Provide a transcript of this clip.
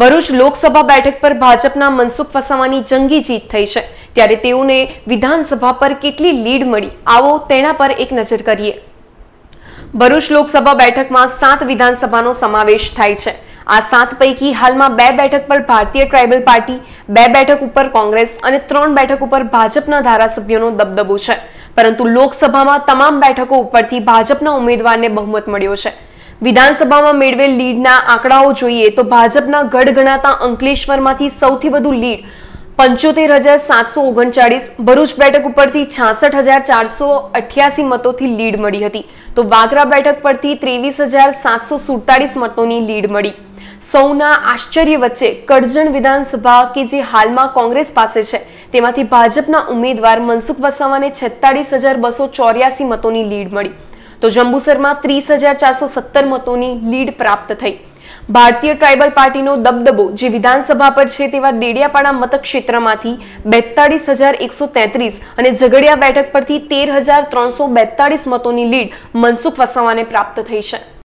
ભરૂચ લોકસભા બેઠક પર ભાજપના મનસુખ વસાવાની જંગી જીત થઈ છે ત્યારે તેઓને વિધાનસભા પર કેટલી લીડ મળી આવો તેના પર એક નજર કરીએ ભરૂચ લોકસભા બેઠકમાં સાત વિધાનસભાનો સમાવેશ થાય છે આ સાત પૈકી હાલમાં બે બેઠક પર ભારતીય ટ્રાઇબલ પાર્ટી બે બેઠક ઉપર કોંગ્રેસ અને ત્રણ બેઠક ઉપર ભાજપના ધારાસભ્યોનો દબદબો છે પરંતુ લોકસભામાં તમામ બેઠકો ઉપરથી ભાજપના ઉમેદવારને બહુમત મળ્યો છે વિધાનસભામાં મેળવેલ લીડના આંકડાઓ જોઈએ તો ભાજપના ગઢ ગણાતા અંકલેશ્વરમાંથી સૌથી વધુ લીડ પંચોતેર હજાર સાતસો ઓગણચાળીસ ભરૂચ બેઠક ઉપરથી છાસઠ હજાર ચારસો અઠ્યાસી મતોથી લીડ મળી હતી તો વાગરા બેઠક પરથી ત્રેવીસ હજાર સાતસો સુડતાલીસ મતોની લીડ મળી સૌના આશ્ચર્ય વચ્ચે કરજણ વિધાનસભા કે જે હાલમાં કોંગ્રેસ પાસે છે તેમાંથી ભાજપના ઉમેદવાર મનસુખ વસાવાને છેતાળીસ હજાર બસો ચોર્યાસી મતોની લીડ મળી તો જંબુસરમાં ત્રીસ હજાર ચારસો સત્તર મતોની લીડ પ્રાપ્ત થઈ ભારતીય ટ્રાઇબલ પાર્ટીનો દબદબો જે વિધાનસભા પર છે તેવા ડેડિયાપાડા મતક્ષેત્રમાંથી બેતાળીસ હજાર એકસો તેત્રીસ અને ઝઘડિયા બેઠક પરથી તેર હજાર ત્રણસો બેતાળીસ મતોની લીડ મનસુખ વસાવાને પ્રાપ્ત થઈ છે